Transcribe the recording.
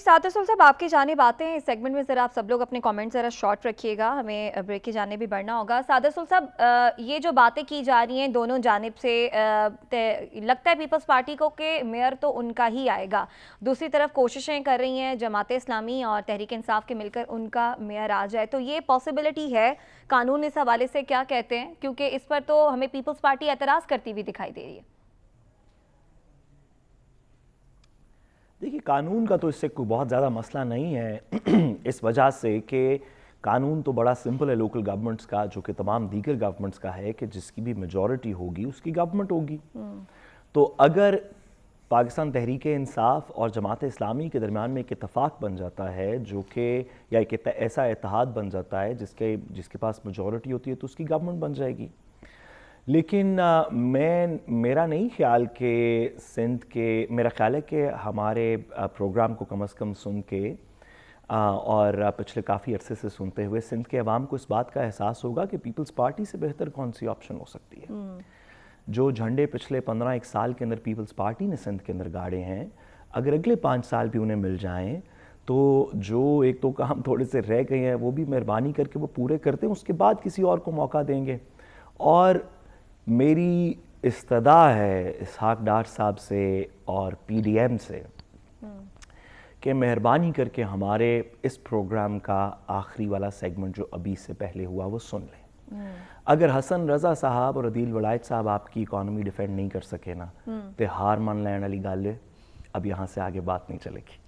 साथ असल साहब आपके जाने बातें इस सेगमेंट में ज़रा आप सब लोग अपने कमेंट ज़रा शॉर्ट रखिएगा हमें ब्रेक की जाने भी बढ़ना होगा सादा सुल साहब ये जो बातें की जा रही हैं दोनों जानब से लगता है पीपल्स पार्टी को कि मेयर तो उनका ही आएगा दूसरी तरफ कोशिशें कर रही हैं जमात इस्लामी और तहरीक इंसाफ के मिलकर उनका मेयर आ जाए तो ये पॉसिबिलिटी है कानून इस हवाले से क्या कहते हैं क्योंकि इस पर तो हमें पीपल्स पार्टी एतराज़ करती हुई दिखाई दे रही है देखिए कानून का तो इससे कोई बहुत ज़्यादा मसला नहीं है इस वजह से कि कानून तो बड़ा सिंपल है लोकल गवर्नमेंट्स का जो कि तमाम दीगर गवर्नमेंट्स का है कि जिसकी भी मेजोरिटी होगी उसकी गवर्नमेंट होगी हम्म। तो अगर पाकिस्तान तहरीक इंसाफ और जमात इस्लामी के दरमियान में एक इतफाक़ बन जाता है जो कि या एक ऐसा इतिहाद बन जाता है जिसके जिसके पास मेजोरिटी होती है तो उसकी गवर्नमेंट बन जाएगी लेकिन आ, मैं मेरा नहीं ख्याल कि सिंध के मेरा ख्याल है कि हमारे प्रोग्राम को कम अज़ कम सुन के आ, और पिछले काफ़ी अरसे से सुनते हुए सिंध के अवाम को इस बात का एहसास होगा कि पीपल्स पार्टी से बेहतर कौन सी ऑप्शन हो सकती है हम्म। जो झंडे पिछले पंद्रह एक साल के अंदर पीपल्स पार्टी ने सिंध के अंदर गाड़े हैं अगर अगले पाँच साल भी उन्हें मिल जाएँ तो जो एक तो काम थोड़े से रह गए हैं वो भी मेहरबानी करके वो पूरे करते हैं उसके बाद किसी और को मौका देंगे और मेरी इस्तदा है इसहाक डार साहब से और पीडीएम से कि मेहरबानी करके हमारे इस प्रोग्राम का आखिरी वाला सेगमेंट जो अभी से पहले हुआ वो सुन लें अगर हसन रजा साहब और अदील वलायत साहब आपकी इकोनॉमी डिफेंड नहीं कर सके ना हम्म। तो हार मान लैन वाली गल अब यहाँ से आगे बात नहीं चलेगी